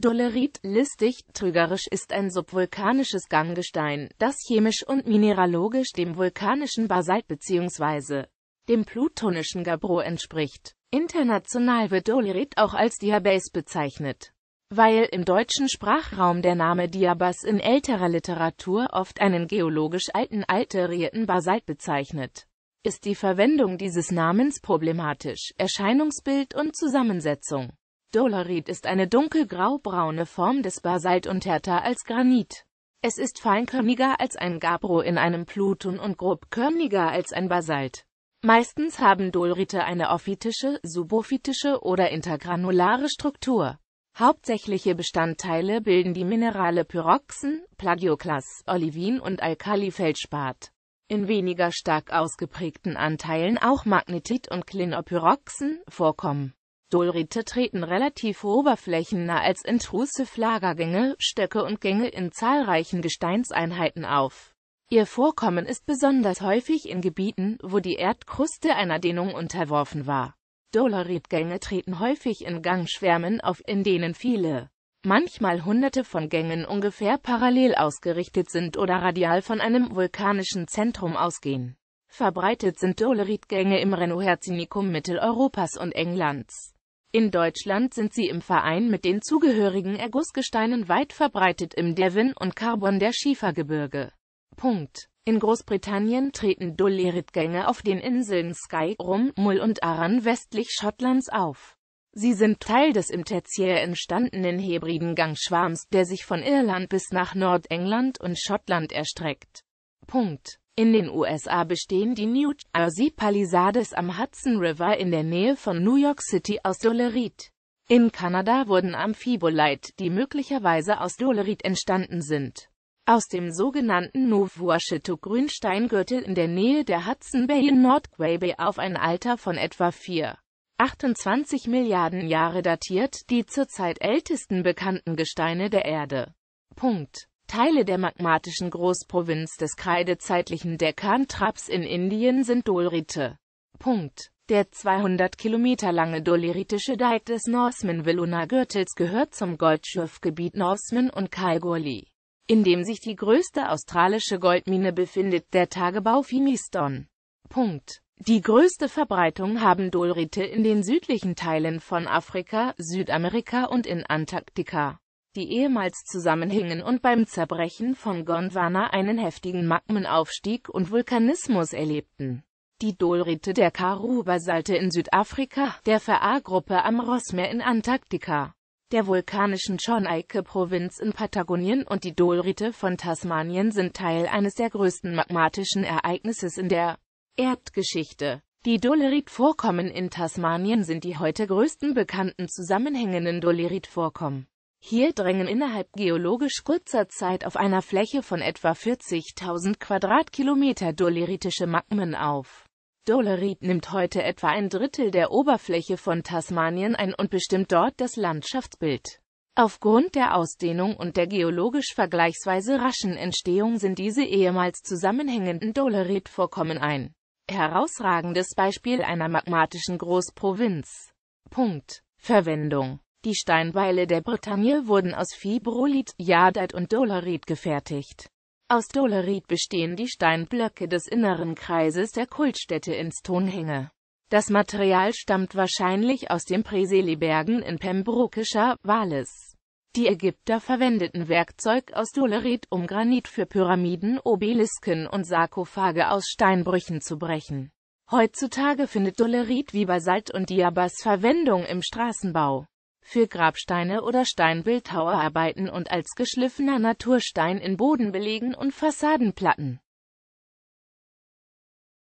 Dolerit listig, trügerisch ist ein subvulkanisches Gangestein, das chemisch und mineralogisch dem vulkanischen Basalt bzw. dem plutonischen Gabbro entspricht. International wird Dolerit auch als Diabase bezeichnet, weil im deutschen Sprachraum der Name Diabas in älterer Literatur oft einen geologisch alten alterierten Basalt bezeichnet. Ist die Verwendung dieses Namens problematisch, Erscheinungsbild und Zusammensetzung Dolorit ist eine dunkelgraubraune Form des Basalt und härter als Granit. Es ist feinkörniger als ein Gabbro in einem Pluton und grobkörniger als ein Basalt. Meistens haben Dolrite eine ophitische, subophytische oder intergranulare Struktur. Hauptsächliche Bestandteile bilden die Minerale Pyroxen, Plagioklas, Olivin und Alkalifeldspat. In weniger stark ausgeprägten Anteilen auch Magnetit und Klinopyroxen vorkommen. Dolrite treten relativ oberflächennah als intrusive Lagergänge, Stöcke und Gänge in zahlreichen Gesteinseinheiten auf. Ihr Vorkommen ist besonders häufig in Gebieten, wo die Erdkruste einer Dehnung unterworfen war. Doloritgänge treten häufig in Gangschwärmen auf, in denen viele, manchmal hunderte von Gängen ungefähr parallel ausgerichtet sind oder radial von einem vulkanischen Zentrum ausgehen. Verbreitet sind Doloritgänge im Renoherzinicum Mitteleuropas und Englands. In Deutschland sind sie im Verein mit den zugehörigen Ergussgesteinen weit verbreitet im Devon und Carbon der Schiefergebirge. Punkt. In Großbritannien treten Doleritgänge auf den Inseln Skye, Rum, Mull und Aran westlich Schottlands auf. Sie sind Teil des im Tertiär entstandenen Hebridengangschwarms, der sich von Irland bis nach Nordengland und Schottland erstreckt. Punkt. In den USA bestehen die New Jersey Palisades am Hudson River in der Nähe von New York City aus Dolerit. In Kanada wurden Amphibolite, die möglicherweise aus Dolerit entstanden sind, aus dem sogenannten Nouveau-Grünsteingürtel in der Nähe der Hudson Bay in Nordquay Bay auf ein Alter von etwa 4. 28 Milliarden Jahre datiert, die zurzeit ältesten bekannten Gesteine der Erde. Punkt. Teile der magmatischen Großprovinz des kreidezeitlichen deccan Traps in Indien sind Dolrite. Punkt. Der 200 Kilometer lange doleritische Deich des norsemen villuna gürtels gehört zum Goldschiffgebiet Norsemen und Kalgoorlie, in dem sich die größte australische Goldmine befindet, der Tagebau Fimiston. Punkt. Die größte Verbreitung haben Dolrite in den südlichen Teilen von Afrika, Südamerika und in Antarktika die ehemals zusammenhingen und beim Zerbrechen von Gondwana einen heftigen Magmenaufstieg und Vulkanismus erlebten. Die Dolrite der Karuba-Salte in Südafrika, der Fa-Gruppe am Rossmeer in Antarktika, der vulkanischen john provinz in Patagonien und die Dolrite von Tasmanien sind Teil eines der größten magmatischen Ereignisses in der Erdgeschichte. Die Dolerit-Vorkommen in Tasmanien sind die heute größten bekannten zusammenhängenden Dolerit-Vorkommen. Hier drängen innerhalb geologisch kurzer Zeit auf einer Fläche von etwa 40.000 Quadratkilometer doleritische Magmen auf. Dolerit nimmt heute etwa ein Drittel der Oberfläche von Tasmanien ein und bestimmt dort das Landschaftsbild. Aufgrund der Ausdehnung und der geologisch vergleichsweise raschen Entstehung sind diese ehemals zusammenhängenden Dolerit-Vorkommen ein herausragendes Beispiel einer magmatischen Großprovinz. Punkt. Verwendung die Steinbeile der Bretagne wurden aus Fibrolit, Jadat und Dolerit gefertigt. Aus Dolerit bestehen die Steinblöcke des inneren Kreises der Kultstätte in Stonehenge. Das Material stammt wahrscheinlich aus den Preseli-Bergen in Pembrokeshire, Wales. Die Ägypter verwendeten Werkzeug aus Dolerit, um Granit für Pyramiden, Obelisken und Sarkophage aus Steinbrüchen zu brechen. Heutzutage findet Dolerit wie Basalt und Diabas Verwendung im Straßenbau für Grabsteine oder Steinbildhauerarbeiten und als geschliffener Naturstein in Bodenbelägen und Fassadenplatten